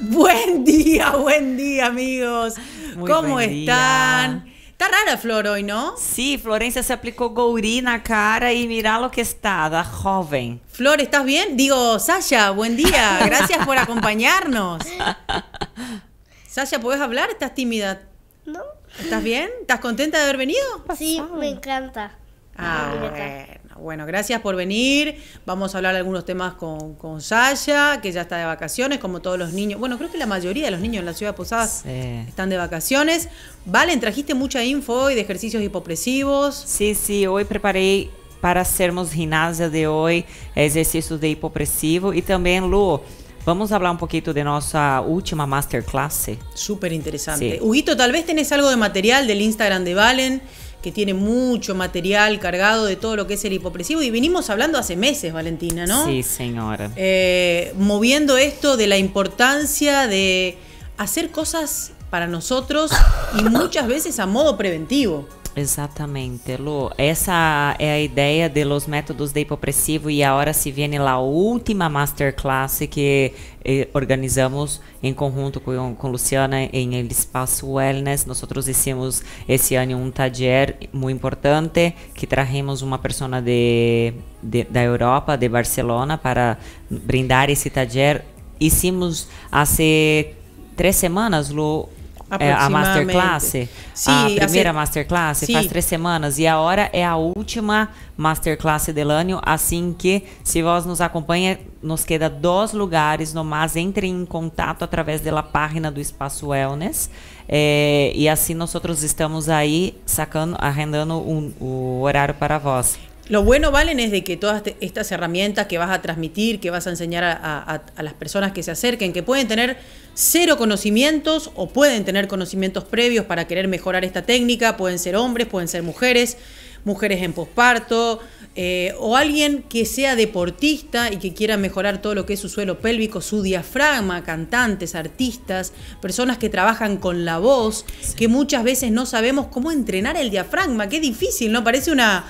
Buen día, buen día, amigos. ¿Cómo están? Está rara flor hoy, ¿no? Sí, Florencia se aplicó gourina cara y mirá lo que está, da joven. Flor, ¿estás bien? Digo, Sasha, buen día. Gracias por acompañarnos. Sasha, ¿puedes hablar? ¿Estás tímida? No. ¿Estás bien? ¿Estás contenta de haber venido? Sí, me encanta. Ah, bueno. Bueno, gracias por venir. Vamos a hablar algunos temas con, con Sasha, que ya está de vacaciones, como todos los niños. Bueno, creo que la mayoría de los niños en la ciudad de Posadas están de vacaciones. Valen, trajiste mucha info hoy de ejercicios hipopresivos. Sí, sí, hoy preparé para hacernos gimnasia de hoy, ejercicios de hipopresivo y también, Lu, Vamos a hablar un poquito de nuestra última masterclass. Súper interesante. Huguito, tal vez tenés algo de material del Instagram de Valen que tiene mucho material cargado de todo lo que es el hipopresivo. Y vinimos hablando hace meses, Valentina, ¿no? Sí, señora. Eh, moviendo esto de la importancia de hacer cosas para nosotros y muchas veces a modo preventivo. Exatamente, Lu. Essa é a ideia de Los Métodos de Hipopressivo e agora se viene a última masterclass que eh, organizamos em conjunto com, com Luciana em Espaço Wellness. Nós hicimos esse ano um taller muito importante que trajimos uma pessoa de, de, da Europa, de Barcelona, para brindar esse taller. Hicimos há três semanas, Lu, é, a masterclass? Sim, a primeira a ser... masterclass Sim. faz três semanas e a hora é a última masterclass de Elânio, assim que se vós nos acompanha, nos queda dois lugares, no mas entrem em contato através da página do Espaço Wellness é, e assim nós outros estamos aí sacando, arrendando um, o horário para vós. Lo bueno, Valen, es de que todas estas herramientas que vas a transmitir, que vas a enseñar a, las personas que se acerquen, que pueden tener cero conocimientos o pueden tener conocimientos previos para querer mejorar esta técnica, pueden ser hombres, pueden ser mujeres, mujeres en posparto, eh, o alguien que sea deportista y que quiera mejorar todo lo que es su suelo pélvico, su diafragma, cantantes, artistas, personas que trabajan con la voz, que muchas veces no sabemos cómo entrenar el diafragma, qué difícil, ¿no? Parece una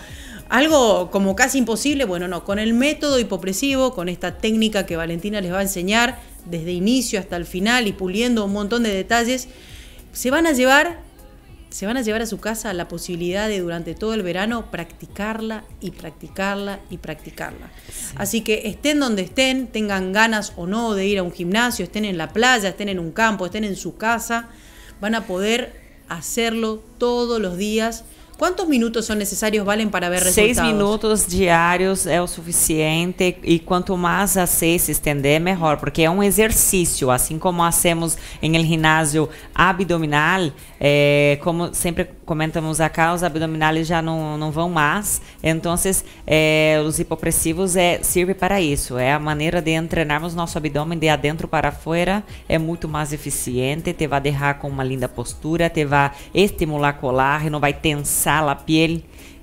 algo como casi imposible, bueno, no, con el método hipopresivo, con esta técnica que Valentina les va a enseñar desde inicio hasta el final y puliendo un montón de detalles, se van a llevar se van a llevar a su casa la posibilidad de durante todo el verano practicarla y practicarla y practicarla. Así que estén donde estén, tengan ganas o no de ir a un gimnasio, estén en la playa, estén en un campo, estén en su casa, van a poder hacerlo todos los días ¿Cuántos minutos son necesarios, Valen, para ver resultados? Seis minutos diários é o suficiente e quanto mais você se estender, melhor, porque é um exercício, assim como hacemos em el ginásio abdominal, eh, como sempre comentamos acá, os abdominais já não, não vão mais, então eh, os hipopressivos é, serve para isso, é a maneira de treinarmos nosso abdômen de adentro para fora, é muito mais eficiente, te vai deixar com uma linda postura, te vai estimular colágeno, vai tensar sala, piel.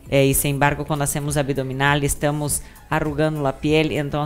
Eh, sem sin embargo, quando hacemos abdominal, estamos arrugando a pele. Então,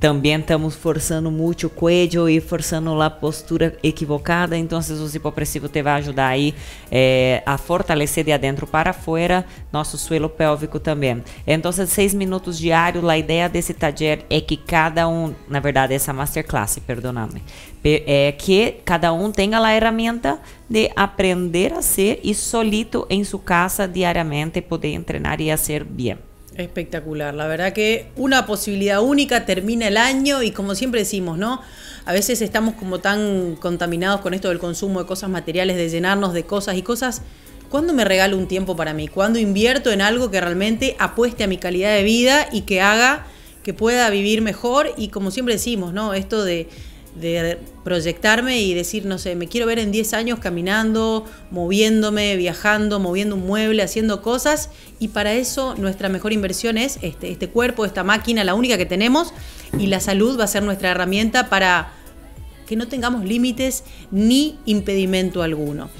também estamos forçando muito o coelho e forçando a postura equivocada, então o hipopressivo te vai ajudar aí eh, a fortalecer de adentro para fora nosso suelo pélvico também. Então, seis minutos diários, a ideia desse taller é que cada um, na verdade, essa masterclass, perdoname, é eh, que cada um tenha a ferramenta de aprender a ser e solito em sua casa diariamente poder treinar e fazer bem. Espectacular, la verdad que una posibilidad única termina el año y como siempre decimos, ¿no? A veces estamos como tan contaminados con esto del consumo de cosas materiales, de llenarnos de cosas y cosas. ¿Cuándo me regalo un tiempo para mí? ¿Cuándo invierto en algo que realmente apueste a mi calidad de vida y que haga que pueda vivir mejor? Y como siempre decimos, ¿no? Esto de, de proyectarme y decir, no sé, me quiero ver en 10 años caminando, moviéndome, viajando, moviendo un mueble, haciendo cosas. Y para eso nuestra mejor inversión es este, este cuerpo, esta máquina, la única que tenemos. Y la salud va a ser nuestra herramienta para que no tengamos límites ni impedimento alguno.